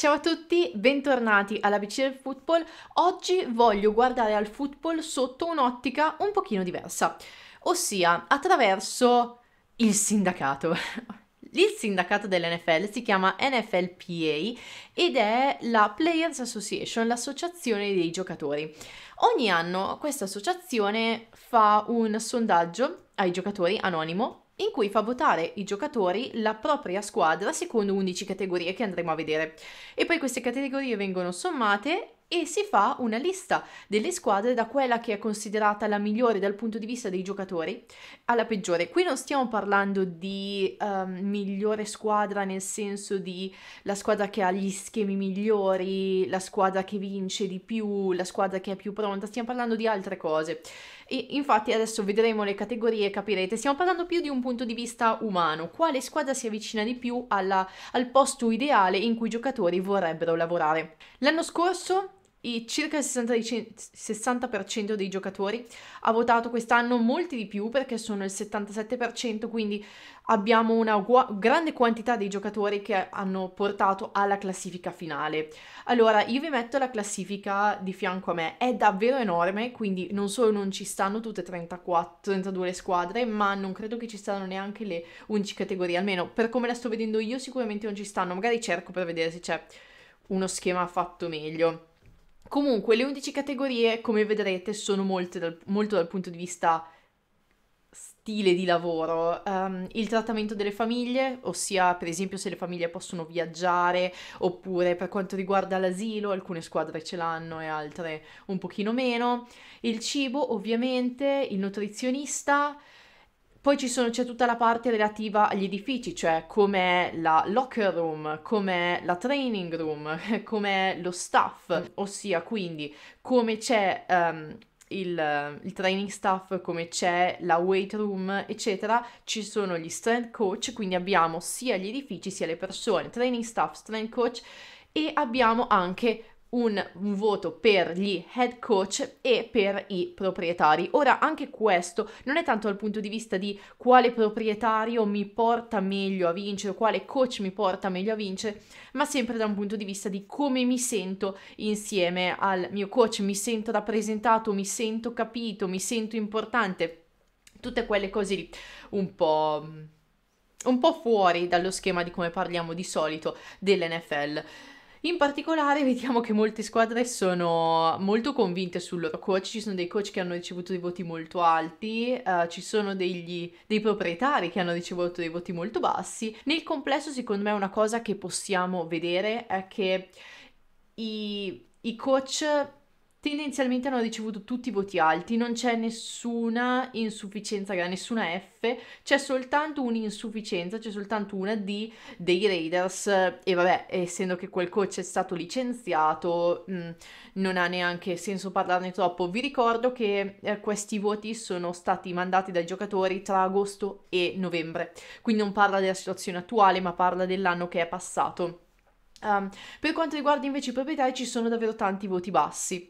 Ciao a tutti, bentornati alla BC del Football. Oggi voglio guardare al football sotto un'ottica un pochino diversa, ossia attraverso il sindacato. Il sindacato dell'NFL si chiama NFLPA ed è la Players Association, l'associazione dei giocatori. Ogni anno questa associazione fa un sondaggio ai giocatori anonimo in cui fa votare i giocatori la propria squadra secondo 11 categorie che andremo a vedere. E poi queste categorie vengono sommate e si fa una lista delle squadre da quella che è considerata la migliore dal punto di vista dei giocatori alla peggiore. Qui non stiamo parlando di um, migliore squadra nel senso di la squadra che ha gli schemi migliori, la squadra che vince di più, la squadra che è più pronta, stiamo parlando di altre cose. E infatti adesso vedremo le categorie e capirete, stiamo parlando più di un punto di vista umano, quale squadra si avvicina di più alla, al posto ideale in cui i giocatori vorrebbero lavorare. L'anno scorso il circa il 60% dei giocatori ha votato quest'anno, molti di più perché sono il 77%, quindi abbiamo una grande quantità di giocatori che hanno portato alla classifica finale. Allora, io vi metto la classifica di fianco a me, è davvero enorme, quindi non solo non ci stanno tutte 34, 32 le squadre, ma non credo che ci stanno neanche le 11 categorie, almeno per come la sto vedendo io sicuramente non ci stanno, magari cerco per vedere se c'è uno schema fatto meglio. Comunque le 11 categorie, come vedrete, sono molte dal, molto dal punto di vista stile di lavoro, um, il trattamento delle famiglie, ossia per esempio se le famiglie possono viaggiare, oppure per quanto riguarda l'asilo, alcune squadre ce l'hanno e altre un pochino meno, il cibo ovviamente, il nutrizionista, poi sono, c'è tutta la parte relativa agli edifici, cioè come la locker room, come la training room, come lo staff, mm. ossia quindi come c'è um, il, il, training staff, come c'è la weight room, eccetera, ci sono gli strength coach, quindi abbiamo sia gli edifici sia le persone, training staff, strength coach e abbiamo anche un, voto per gli head coach e per i proprietari. Ora, anche questo non è tanto dal punto di vista di quale proprietario mi porta meglio a vincere, quale coach mi porta meglio a vincere, ma sempre da un punto di vista di come mi sento insieme al mio coach, mi sento rappresentato, mi sento capito, mi sento importante, tutte quelle cose lì un po', mm, un po fuori dallo schema di come parliamo di solito dell'NFL. In particolare vediamo che molte squadre sono molto convinte sul loro coach, ci sono dei coach che hanno ricevuto dei voti molto alti, uh, ci sono degli, dei proprietari che hanno ricevuto dei voti molto bassi. Nel complesso secondo me una cosa che possiamo vedere è che i, i coach Tendenzialmente hanno ricevuto tutti i voti alti, non c'è nessuna insufficienza nessuna F, c'è soltanto un'insufficienza, c'è soltanto una D dei Raiders e vabbè, essendo che quel coach è stato licenziato, mh, mm, non ha neanche senso parlarne troppo. Vi ricordo che eh, questi voti sono stati mandati dai giocatori tra agosto e novembre, quindi non parla della situazione attuale, ma parla dell'anno che è passato. Um, per quanto riguarda invece i proprietari ci sono davvero tanti voti bassi.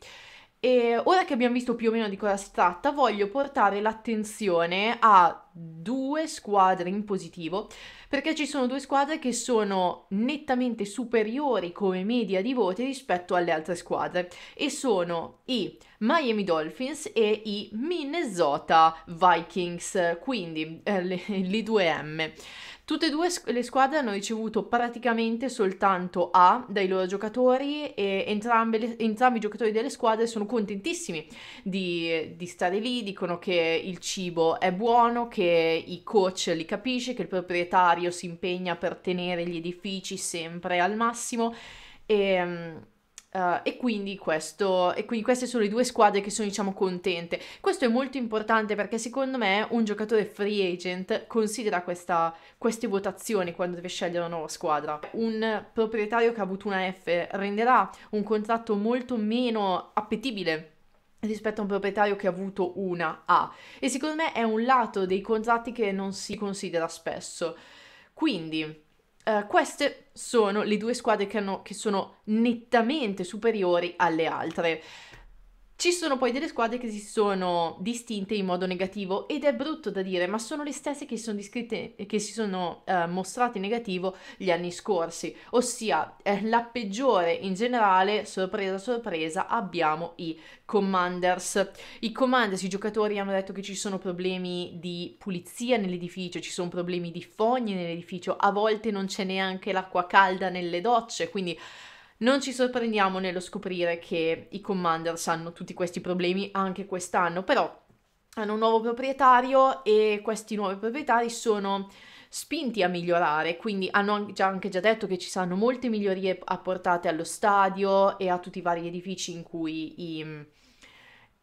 E ora che abbiamo visto più o meno di cosa si tratta, voglio portare l'attenzione a due squadre in positivo, perché ci sono due squadre che sono nettamente superiori come media di voti rispetto alle altre squadre, e sono i Miami Dolphins e i Minnesota Vikings, quindi eh, le, le due M. Tutte e due le squadre hanno ricevuto praticamente soltanto A dai loro giocatori e entrambe, entrambi i giocatori delle squadre sono contentissimi di, di, stare lì, dicono che il cibo è buono, che i coach li capisce, che il proprietario si impegna per tenere gli edifici sempre al massimo e ehm, Uh, e, quindi questo, e, quindi queste sono le due squadre che sono diciamo contente. Questo è molto importante perché secondo me un giocatore free agent considera questa, queste votazioni quando deve scegliere una nuova squadra. Un proprietario che ha avuto una F renderà un contratto molto meno appetibile rispetto a un proprietario che ha avuto una A e secondo me è un lato dei contratti che non si considera spesso. Quindi eh, queste sono le due squadre che, hanno, che sono nettamente superiori alle altre. Ci sono poi delle squadre che si sono distinte in modo negativo ed è brutto da dire, ma sono le stesse che, sono discritte, che si sono eh, mostrate in negativo gli anni scorsi, ossia eh, la peggiore in generale, sorpresa sorpresa, abbiamo i Commanders. I Commanders, i giocatori hanno detto che ci sono problemi di pulizia nell'edificio, ci sono problemi di fogne nell'edificio, a volte non c'è neanche l'acqua calda nelle docce, quindi non ci sorprendiamo nello scoprire che i Commanders hanno tutti questi problemi anche quest'anno, però hanno un nuovo proprietario e questi nuovi proprietari sono spinti a migliorare, quindi hanno già, anche già detto che ci saranno molte migliorie apportate allo stadio e a tutti i vari edifici in cui i,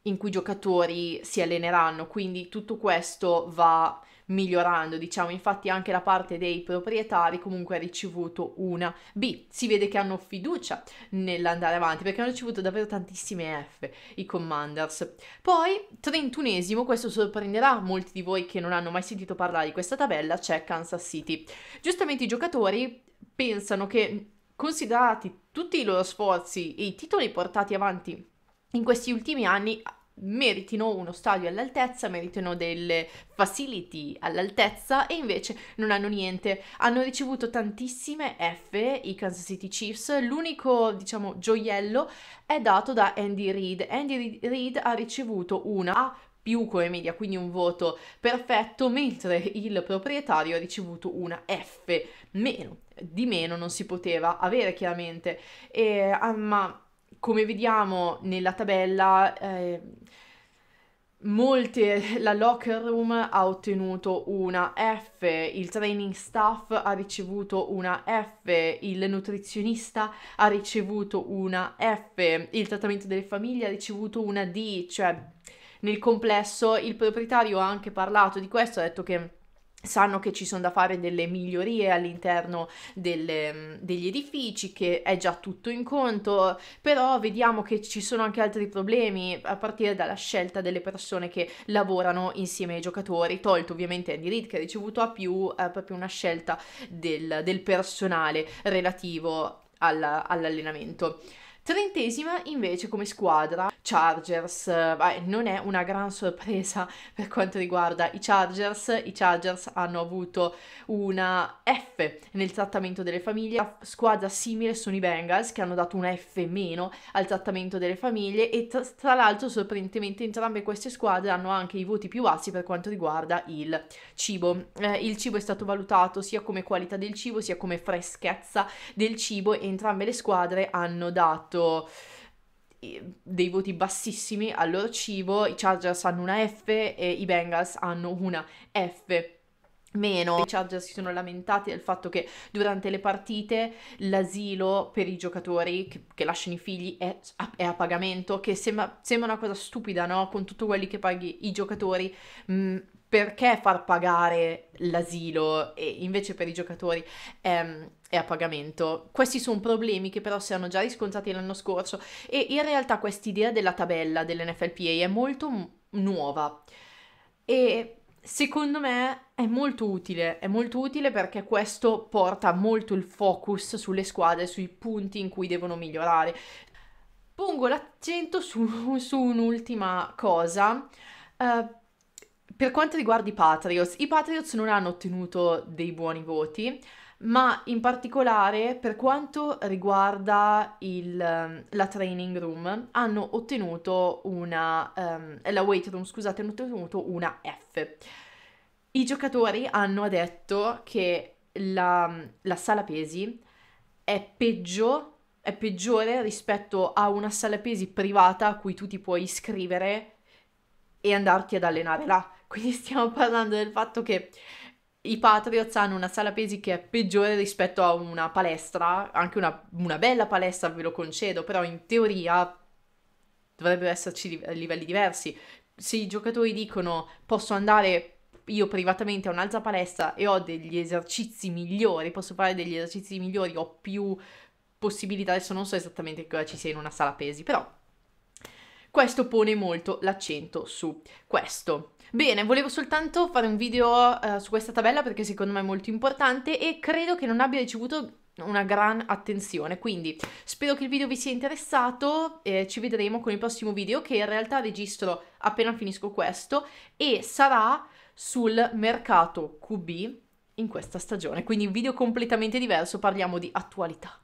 in cui i giocatori si alleneranno, quindi tutto questo va migliorando, diciamo, infatti anche la parte dei proprietari comunque ha ricevuto una B. Si vede che hanno fiducia nell'andare avanti perché hanno ricevuto davvero tantissime F i Commanders. Poi, trentunesimo, questo sorprenderà molti di voi che non hanno mai sentito parlare di questa tabella, c'è Kansas City. Giustamente i giocatori pensano che considerati tutti i loro sforzi e i titoli portati avanti in questi ultimi anni meritino uno stadio all'altezza, meritino delle facility all'altezza e invece non hanno niente. Hanno ricevuto tantissime F i Kansas City Chiefs, l'unico diciamo gioiello è dato da Andy Reid. Andy Reid ha ricevuto una A più come media, quindi un voto perfetto, mentre il proprietario ha ricevuto una F meno. Di meno non si poteva avere chiaramente, e, ah, ma come vediamo nella tabella, eh, molte, la locker room ha ottenuto una F, il training staff ha ricevuto una F, il nutrizionista ha ricevuto una F, il trattamento delle famiglie ha ricevuto una D, cioè nel complesso il proprietario ha anche parlato di questo, ha detto che sanno che ci sono da fare delle migliorie all'interno delle, mm, degli edifici, che è già tutto in conto, però vediamo che ci sono anche altri problemi a partire dalla scelta delle persone che lavorano insieme ai giocatori, tolto ovviamente Andy Reid che ha ricevuto a più eh, proprio una scelta del, del personale relativo alla, all'allenamento. Trentesima invece come squadra, Chargers, eh, non è una gran sorpresa per quanto riguarda i Chargers, i Chargers hanno avuto una F nel trattamento delle famiglie, La squadra simile sono i Bengals che hanno dato una F meno al trattamento delle famiglie e tra, tra l'altro sorprendentemente entrambe queste squadre hanno anche i voti più bassi per quanto riguarda il cibo. Eh, il cibo è stato valutato sia come qualità del cibo sia come freschezza del cibo e entrambe le squadre hanno dato dato dei voti bassissimi al loro cibo, i Chargers hanno una F e i Bengals hanno una F meno. I Chargers si sono lamentati del fatto che durante le partite l'asilo per i giocatori che, che lasciano i figli è a, è a pagamento, che sembra, sembra, una cosa stupida, no? Con tutto quelli che paghi i giocatori. Mh, mm, perché far pagare l'asilo e invece per i giocatori è, ehm, è, a pagamento? Questi sono problemi che però si erano già riscontrati l'anno scorso e in realtà quest'idea della tabella dell'NFLPA è molto nuova e secondo me è molto utile, è molto utile perché questo porta molto il focus sulle squadre, sui punti in cui devono migliorare. Pongo l'accento su, su un'ultima cosa. Uh, per quanto riguarda i Patriots, i Patriots non hanno ottenuto dei buoni voti, ma in particolare per quanto riguarda il, ehm, la training room, hanno ottenuto una, um, la weight room, scusate, hanno ottenuto una F. I giocatori hanno detto che la, la sala pesi è peggio, è peggiore rispetto a una sala pesi privata a cui tu ti puoi iscrivere e andarti ad allenare là. Quindi stiamo parlando del fatto che i Patriots hanno una sala pesi che è peggiore rispetto a una palestra, anche una, una bella palestra ve lo concedo, però in teoria dovrebbero esserci livelli diversi. Se i giocatori dicono posso andare io privatamente a un'altra palestra e ho degli esercizi migliori, posso fare degli esercizi migliori, ho più possibilità, adesso non so esattamente cosa ci sia in una sala pesi, però questo pone molto l'accento su questo. Bene, volevo soltanto fare un video uh, su questa tabella perché secondo me è molto importante e credo che non abbia ricevuto una gran attenzione quindi spero che il video vi sia interessato eh, ci vedremo con il prossimo video che in realtà registro appena finisco questo e sarà sul mercato QB in questa stagione quindi un video completamente diverso parliamo di attualità